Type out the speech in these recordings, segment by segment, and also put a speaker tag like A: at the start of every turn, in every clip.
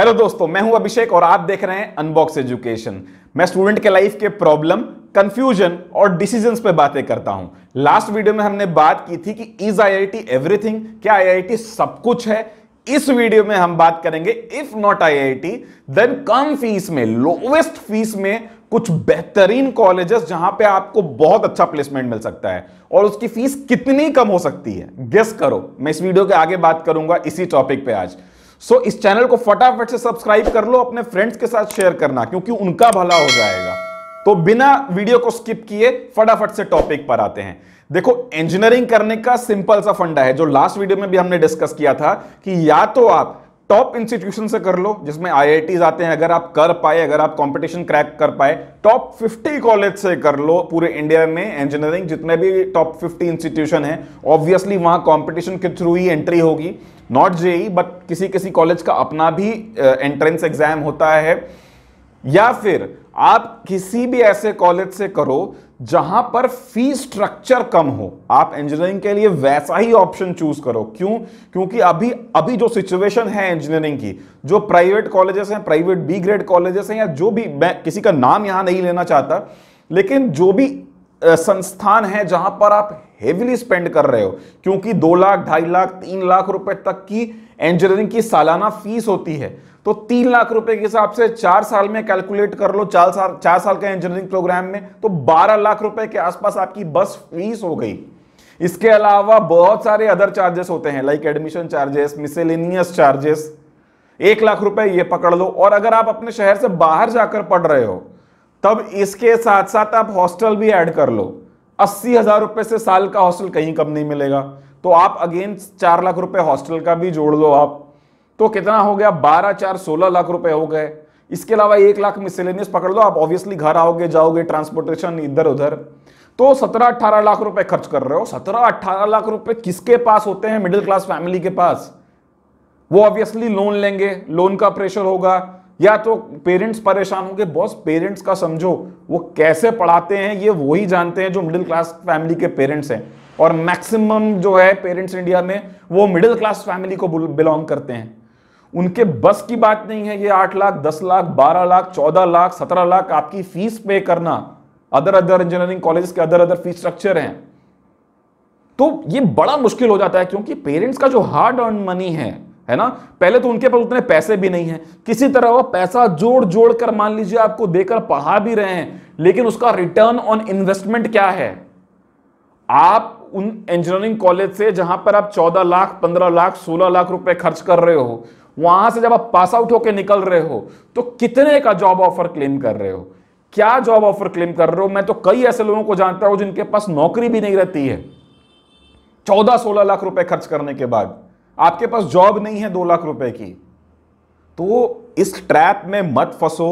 A: hello दोस्तों मैं हूं अभिषेक और आप देख रहे हैं अनबॉक्स एजुकेशन मैं स्टूडेंट के लाइफ के प्रॉब्लम कंफ्यूजन और डिसीजंस पे बातें करता हूं लास्ट वीडियो में हमने बात की थी कि इज आईआईटी एवरीथिंग क्या आईआईटी सब कुछ है इस वीडियो में हम बात करेंगे इफ नॉट आईआईटी देन कम फीस में लोवेस्ट फीस में कुछ बेहतरीन कॉलेजेस जहां पे आपको बहुत अच्छा प्लेसमेंट मिल सकता है और उसकी फीस कितनी कम हो सकती है गेस करो मैं इस वीडियो के आगे बात करूंगा इसी टॉपिक पे आज सो इस चैनल को फटाफट से सब्सक्राइब कर लो अपने फ्रेंड्स के साथ शेयर करना क्योंकि उनका भला हो जाएगा तो बिना वीडियो को स्किप किए फटाफट से टॉपिक पर आते हैं देखो इंजीनियरिंग करने का सिंपल सा फंडा है जो लास्ट वीडियो में भी हमने डिस्कस किया था कि या तो आप टॉप इंस्टीट्यूशन से कर लो जिसमें आई आते हैं अगर आप कर पाए अगर आप कंपटीशन क्रैक कर पाए टॉप 50 कॉलेज से कर लो पूरे इंडिया में इंजीनियरिंग जितने भी टॉप 50 इंस्टीट्यूशन है ऑब्वियसली वहां कंपटीशन के थ्रू ही एंट्री होगी नॉट जेई बट किसी किसी कॉलेज का अपना भी एंट्रेंस एग्जाम होता है या फिर आप किसी भी ऐसे कॉलेज से करो जहां पर फी स्ट्रक्चर कम हो आप इंजीनियरिंग के लिए वैसा ही ऑप्शन चूज करो क्यों क्योंकि अभी अभी जो सिचुएशन है इंजीनियरिंग की जो प्राइवेट कॉलेजेस हैं प्राइवेट बी ग्रेड कॉलेजेस हैं या जो भी मैं किसी का नाम यहां नहीं लेना चाहता लेकिन जो भी संस्थान है जहां पर आप हेविली स्पेंड कर रहे हो क्योंकि दो लाख ढाई लाख तीन लाख रुपए तक की इंजीनियरिंग की सालाना फीस होती है तो तीन लाख रुपए के हिसाब से चार साल में कैलकुलेट कर लो चार साल चार साल का इंजीनियरिंग प्रोग्राम में तो बारह लाख रुपए के आसपास आपकी बस फीस हो गई इसके अलावा बहुत सारे अदर चार्जेस होते हैं like admission charges miscellaneous charges एक लाख रुपए ये पकड़ लो और अगर आप अपने शहर से बाहर जाकर पढ़ रहे हो तब इसके साथ साथ आप हॉस्टल भी ऐड कर लो अस्सी हजार रुपए से साल का हॉस्टल कहीं कम नहीं मिलेगा तो आप अगेन चार लाख रुपए हॉस्टल का भी जोड़ लो आप तो कितना हो गया बारह चार सोलह लाख रुपए हो गए इसके अलावा एक लाख मिसलेनियस पकड़ लो आप ऑब्वियसली घर आओगे जाओगे ट्रांसपोर्टेशन इधर उधर तो सत्रह अट्ठारह लाख रुपए खर्च कर रहे हो सत्रह अट्ठारह लाख रुपए किसके पास होते हैं मिडिल क्लास फैमिली के पास वो ऑब्वियसली लोन लेंगे लोन का प्रेशर होगा या तो पेरेंट्स परेशान होंगे बॉस पेरेंट्स का समझो वो कैसे पढ़ाते हैं ये वही जानते हैं जो मिडिल क्लास फैमिली के पेरेंट्स हैं और मैक्सिमम जो है पेरेंट्स इंडिया में वो मिडिल क्लास फैमिली को बिलोंग करते हैं उनके बस की बात नहीं है ये आठ लाख दस लाख बारह लाख चौदह लाख सत्रह लाख आपकी फीस पे करना अदर अदर इंजीनियरिंग कॉलेज के अदर अदर फीस स्ट्रक्चर हैं तो ये बड़ा मुश्किल हो जाता है क्योंकि पेरेंट्स का जो हार्ड अर्न मनी है है ना पहले तो उनके पास उतने पैसे भी नहीं है किसी तरह वो पैसा जोड़ जोड़ कर मान लीजिए आपको देकर पढ़ा भी रहे हैं लेकिन उसका रिटर्न ऑन इन्वेस्टमेंट क्या है आप उन इंजीनियरिंग कॉलेज से जहां पर आप 14 लाख 15 लाख 16 लाख रुपए खर्च कर रहे हो वहां से जब आप पास आउट होकर निकल रहे हो तो कितने का जॉब ऑफर क्लेम कर रहे हो क्या जॉब ऑफर क्लेम कर रहे हो मैं तो कई ऐसे लोगों को जानता हूं जिनके पास नौकरी भी नहीं रहती है चौदह सोलह लाख रुपए खर्च करने के बाद आपके पास जॉब नहीं है दो लाख रुपए की तो इस ट्रैप में मत फंसो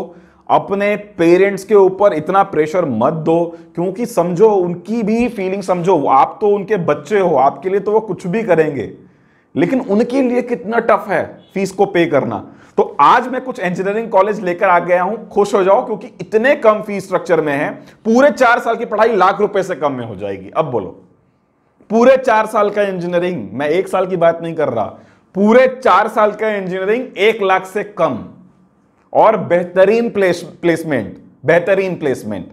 A: अपने पेरेंट्स के ऊपर इतना प्रेशर मत दो क्योंकि समझो उनकी भी फीलिंग समझो आप तो उनके बच्चे हो आपके लिए तो वो कुछ भी करेंगे लेकिन उनके लिए कितना टफ है फीस को पे करना तो आज मैं कुछ इंजीनियरिंग कॉलेज लेकर आ गया हूं खुश हो जाओ क्योंकि इतने कम फीस स्ट्रक्चर में है पूरे चार साल की पढ़ाई लाख रुपए से कम में हो जाएगी अब बोलो पूरे चार साल का इंजीनियरिंग मैं एक साल की बात नहीं कर रहा पूरे चार साल का इंजीनियरिंग एक लाख से कम और बेहतरीन प्लेस प्लेसमेंट बेहतरीन प्लेसमेंट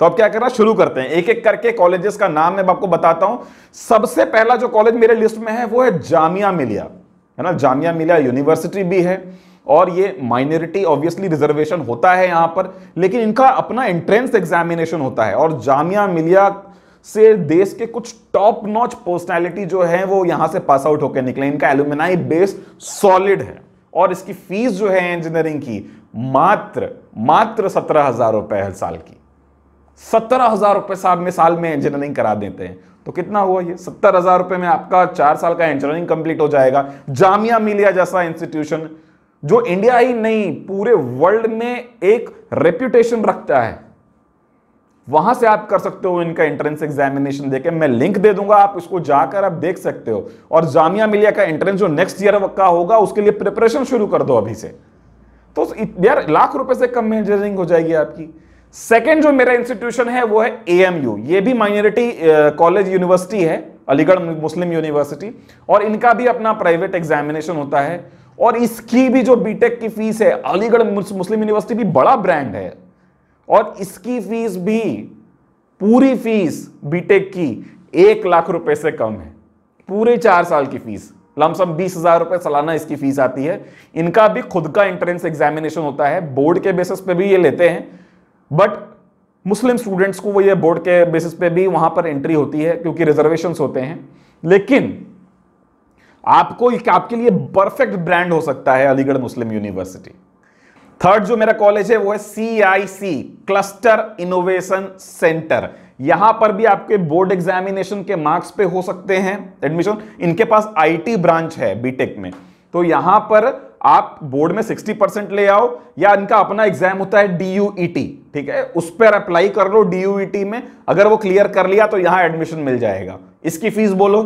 A: तो अब क्या करना शुरू करते हैं एक एक करके कॉलेजेस का नाम मैं आपको बताता हूं सबसे पहला जो कॉलेज मेरे लिस्ट में है वो है जामिया मिलिया है ना जामिया मिलिया यूनिवर्सिटी भी है और ये माइनॉरिटी ऑब्वियसली रिजर्वेशन होता है यहां पर लेकिन इनका अपना एंट्रेंस एग्जामिनेशन होता है और जामिया मिलिया से देश के कुछ टॉप नॉच पर्सनैलिटी जो है वो यहां से पास आउट होकर निकले इनका एल्यूमिनाई बेस सॉलिड है और इसकी फीस जो है इंजीनियरिंग की मात्र मात्र सत्रह हजार रुपए हर साल की सत्रह हजार रुपए साल में साल में इंजीनियरिंग करा देते हैं तो कितना हुआ ये सत्तर हजार रुपए में आपका चार साल का इंजीनियरिंग कंप्लीट हो जाएगा जामिया मिलिया जैसा इंस्टीट्यूशन जो इंडिया ही नहीं पूरे वर्ल्ड में एक रेप्यूटेशन रखता है वहां से आप कर सकते हो इनका एंट्रेंस एग्जामिनेशन देके मैं लिंक दे दूंगा आप इसको जाकर आप देख सकते हो और जामिया मिलिया का एंट्रेंस जो नेक्स्ट ईयर का होगा उसके लिए प्रिपरेशन शुरू कर दो अभी से तो यार लाख रुपए से कम इंजीनियरिंग हो जाएगी आपकी सेकेंड जो मेरा इंस्टीट्यूशन है वो है एएमयू ये भी माइनॉरिटी कॉलेज यूनिवर्सिटी है अलीगढ़ मुस्लिम यूनिवर्सिटी और इनका भी अपना प्राइवेट एग्जामिनेशन होता है और इसकी भी जो बीटेक की फीस है अलीगढ़ मुस्लिम यूनिवर्सिटी भी बड़ा ब्रांड है और इसकी फीस भी पूरी फीस बीटेक की एक लाख रुपए से कम है पूरे चार साल की फीस लमसम बीस हजार रुपए सालाना इसकी फीस आती है इनका भी खुद का एंट्रेंस एग्जामिनेशन होता है बोर्ड के बेसिस पे भी ये लेते हैं बट मुस्लिम स्टूडेंट्स को वो ये बोर्ड के बेसिस पे भी वहां पर एंट्री होती है क्योंकि रिजर्वेशन होते हैं लेकिन आपको आपके लिए परफेक्ट ब्रांड हो सकता है अलीगढ़ मुस्लिम यूनिवर्सिटी थर्ड जो मेरा कॉलेज है वो है सीआईसी क्लस्टर इनोवेशन सेंटर यहां पर भी आपके बोर्ड एग्जामिनेशन के मार्क्स पे हो सकते हैं एडमिशन इनके पास आईटी ब्रांच है बीटेक में तो यहां पर आप बोर्ड में 60 परसेंट ले आओ या इनका अपना एग्जाम होता है डीयूईटी e ठीक है उस पर अप्लाई कर लो डीयूईटी e में अगर वो क्लियर कर लिया तो यहां एडमिशन मिल जाएगा इसकी फीस बोलो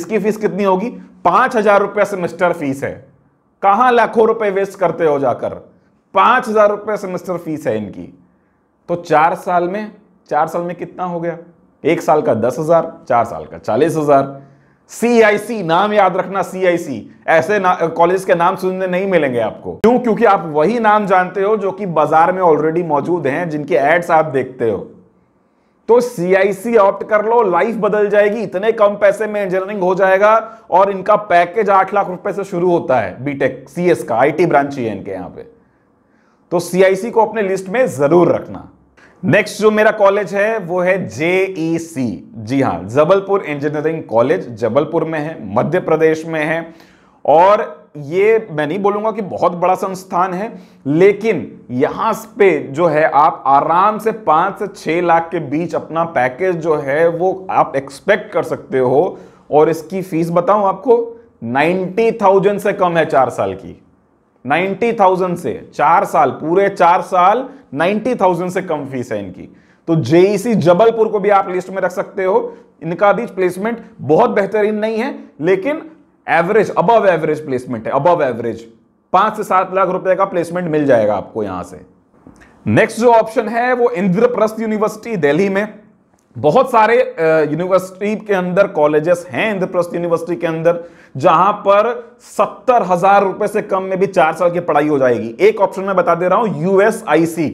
A: इसकी फीस कितनी होगी पांच हजार रुपया सेमेस्टर फीस है कहां लाखों रुपए वेस्ट करते हो जाकर पांच हज़ार रुपये सेमेस्टर फीस है इनकी तो चार साल में चार साल में कितना हो गया एक साल का दस हज़ार चार साल का चालीस हज़ार सी आई सी नाम याद रखना सी आई सी ऐसे कॉलेज के नाम सुनने नहीं मिलेंगे आपको क्यों क्योंकि आप वही नाम जानते हो जो कि बाजार में ऑलरेडी मौजूद हैं जिनके एड्स आप देखते हो तो सी आई सी ऑप्ट कर लो लाइफ बदल जाएगी इतने कम पैसे में इंजीनियरिंग हो जाएगा और इनका पैकेज आठ लाख रुपए से शुरू होता है बीटेक सीएस का आईटी ब्रांच ही है इनके यहां पर तो सीआईसी को अपने लिस्ट में जरूर रखना नेक्स्ट जो मेरा कॉलेज है वो है जेईसी e जी हां जबलपुर इंजीनियरिंग कॉलेज जबलपुर में है मध्य प्रदेश में है और ये मैं नहीं बोलूंगा कि बहुत बड़ा संस्थान है लेकिन यहां पे जो है आप आराम से पांच से छह लाख के बीच अपना पैकेज जो है वो आप एक्सपेक्ट कर सकते हो और इसकी फीस बताऊं आपको नाइन्टी थाउजेंड से कम है चार साल की 90,000 से चार साल पूरे चार साल 90,000 से कम फीस है इनकी तो जेईसी जबलपुर को भी आप लिस्ट में रख सकते हो इनका भी प्लेसमेंट बहुत बेहतरीन नहीं है लेकिन एवरेज अबव एवरेज प्लेसमेंट है अबव एवरेज पांच से सात लाख रुपए का प्लेसमेंट मिल जाएगा आपको यहां से नेक्स्ट जो ऑप्शन है वो इंद्रप्रस्थ यूनिवर्सिटी दिल्ली में बहुत सारे यूनिवर्सिटी के अंदर कॉलेजेस हैं इंद्रप्रस्थ यूनिवर्सिटी के अंदर जहां पर सत्तर हजार रुपए से कम में भी चार साल की पढ़ाई हो जाएगी एक ऑप्शन में बता दे रहा हूं यूएसआईसी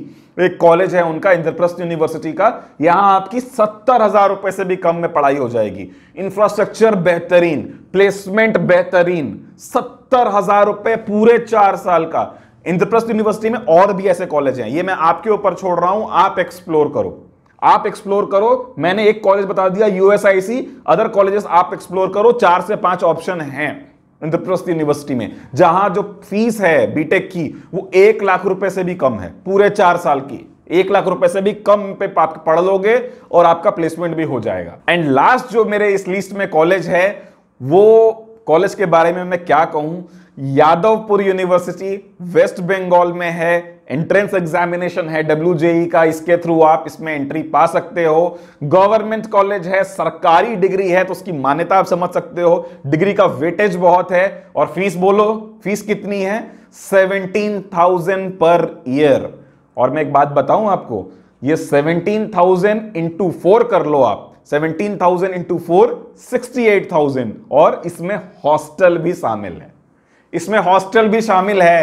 A: एक कॉलेज है उनका इंद्रप्रस्थ यूनिवर्सिटी का यहां आपकी सत्तर हजार रुपए से भी कम में पढ़ाई हो जाएगी इंफ्रास्ट्रक्चर बेहतरीन प्लेसमेंट बेहतरीन सत्तर हजार रुपए पूरे चार साल का इंद्रप्रस्थ यूनिवर्सिटी में और भी ऐसे कॉलेज हैं ये मैं आपके ऊपर छोड़ रहा हूं आप एक्सप्लोर करो आप एक्सप्लोर करो मैंने एक कॉलेज बता दिया यूएसआईसी अदर कॉलेजेस आप एक्सप्लोर करो चार से पांच ऑप्शन हैं इंद्रप्रस्थ यूनिवर्सिटी में जहां जो फीस है बीटेक की वो एक लाख रुपए से भी कम है पूरे चार साल की एक लाख रुपए से भी कम पे आप पढ़ लोगे और आपका प्लेसमेंट भी हो जाएगा एंड लास्ट जो मेरे इस लिस्ट में कॉलेज है वो कॉलेज के बारे में मैं क्या कहूं यादवपुर यूनिवर्सिटी वेस्ट बंगाल में है एंट्रेंस एग्जामिनेशन है डब्ल्यू e का इसके थ्रू आप इसमें एंट्री पा सकते हो गवर्नमेंट कॉलेज है सरकारी डिग्री है तो उसकी मान्यता आप समझ सकते हो डिग्री का वेटेज बहुत है और फीस बोलो फीस कितनी है सेवनटीन थाउजेंड पर ईयर और मैं एक बात बताऊं आपको ये सेवनटीन थाउजेंड इंटू फोर कर लो आप seventeen thousand into four sixty eight thousand और इसमें हॉस्टल भी शामिल है इसमें हॉस्टल भी शामिल है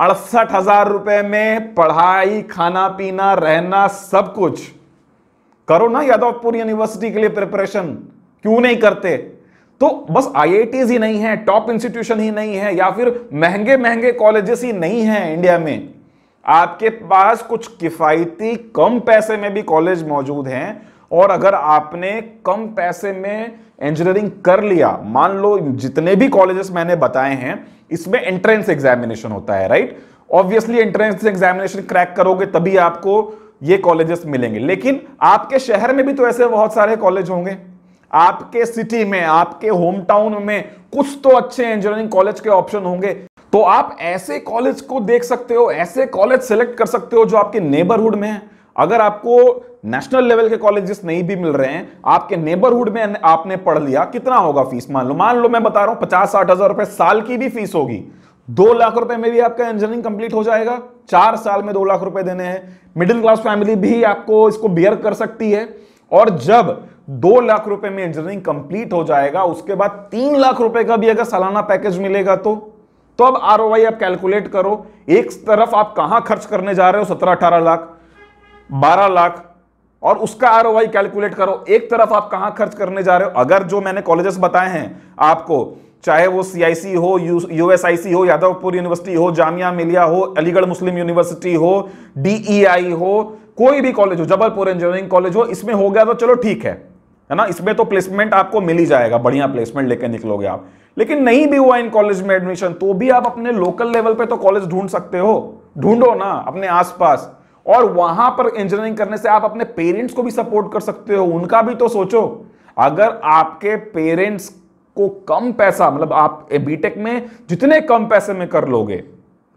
A: अड़सठ हजार रुपए में पढ़ाई खाना पीना रहना सब कुछ करो ना यादवपुर यूनिवर्सिटी के लिए प्रिपरेशन क्यों नहीं करते तो बस आई ही नहीं है टॉप इंस्टीट्यूशन ही नहीं है या फिर महंगे महंगे कॉलेजेस ही नहीं है इंडिया में आपके पास कुछ किफायती कम पैसे में भी कॉलेज मौजूद हैं और अगर आपने कम पैसे में इंजीनियरिंग कर लिया मान लो जितने भी कॉलेजेस मैंने बताए हैं इसमें एंट्रेंस एग्जामिनेशन होता है right obviously entrance examination crack करोगे तभी आपको ये कॉलेजेस मिलेंगे लेकिन आपके शहर में भी तो ऐसे बहुत सारे कॉलेज होंगे आपके सिटी में आपके होम टाउन में कुछ तो अच्छे इंजीनियरिंग कॉलेज के ऑप्शन होंगे तो आप ऐसे कॉलेज को देख सकते हो ऐसे कॉलेज सेलेक्ट कर सकते हो जो आपके नेबरहुड में है अगर आपको नेशनल लेवल के कॉलेजेस नहीं भी मिल रहे हैं आपके नेबरहुड में आपने पढ़ लिया कितना होगा फीस मान लो मान लो मैं बता रहा हूं पचास साठ हजार रुपए साल की भी फीस होगी दो लाख रुपए में भी आपका इंजीनियरिंग कंप्लीट हो जाएगा चार साल में दो लाख रुपए देने हैं मिडिल क्लास फैमिली भी आपको इसको बियर कर सकती है और जब दो लाख रुपए में इंजीनियरिंग कंप्लीट हो जाएगा उसके बाद तीन लाख रुपए का भी अगर सालाना पैकेज मिलेगा तो तो अब आर आप कैलकुलेट करो एक तरफ आप कहां खर्च करने जा रहे हो सत्रह अठारह लाख बारह लाख और उसका आर कैलकुलेट करो एक तरफ आप कहां खर्च करने जा रहे हो अगर जो मैंने कॉलेजेस बताए हैं आपको चाहे वो सीआईसी हो यूएसआईसी हो यादवपुर यूनिवर्सिटी हो जामिया मिलिया हो अलीगढ़ मुस्लिम यूनिवर्सिटी हो डीईआई e हो कोई भी कॉलेज हो जबलपुर इंजीनियरिंग कॉलेज हो इसमें हो गया तो चलो ठीक है है ना इसमें तो प्लेसमेंट आपको मिल ही जाएगा बढ़िया प्लेसमेंट लेकर निकलोगे आप लेकिन नहीं भी हुआ इन कॉलेज में एडमिशन तो भी आप अपने लोकल लेवल पे तो कॉलेज ढूंढ सकते हो ढूंढो ना अपने आसपास और वहां पर इंजीनियरिंग करने से आप अपने पेरेंट्स को भी सपोर्ट कर सकते हो उनका भी तो सोचो अगर आपके पेरेंट्स को कम पैसा मतलब आप बीटेक में जितने कम पैसे में कर लोगे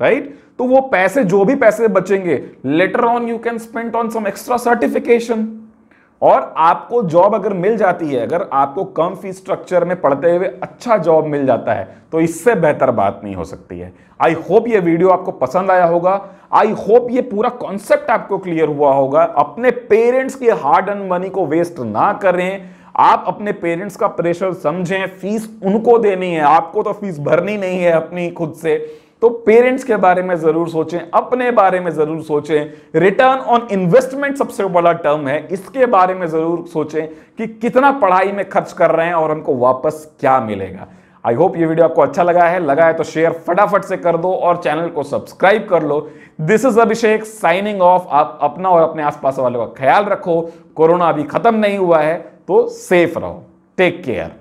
A: राइट तो वो पैसे जो भी पैसे बचेंगे later on you can spend on some extra certification और आपको जॉब अगर मिल जाती है अगर आपको कम फी स्ट्रक्चर में पढ़ते हुए अच्छा जॉब मिल जाता है तो इससे बेहतर बात नहीं हो सकती है आई होप ये वीडियो आपको पसंद आया होगा आई होप ये पूरा कॉन्सेप्ट आपको क्लियर हुआ होगा अपने पेरेंट्स की हार्ड एंड मनी को वेस्ट ना करें आप अपने पेरेंट्स का प्रेशर समझें फीस उनको देनी है आपको तो फीस भरनी नहीं है अपनी खुद से तो पेरेंट्स के बारे में जरूर सोचें अपने बारे में जरूर सोचें रिटर्न ऑन इन्वेस्टमेंट सबसे बड़ा टर्म है इसके बारे में जरूर सोचें कि कितना पढ़ाई में खर्च कर रहे हैं और हमको वापस क्या मिलेगा आई होप ये वीडियो आपको अच्छा लगा है लगा है तो शेयर फटाफट से कर दो और चैनल को सब्सक्राइब कर लो this is Abhishek signing off आप अपना और अपने आसपास वालों का ख्याल रखो कोरोना अभी खत्म नहीं हुआ है तो सेफ रहो टेक केयर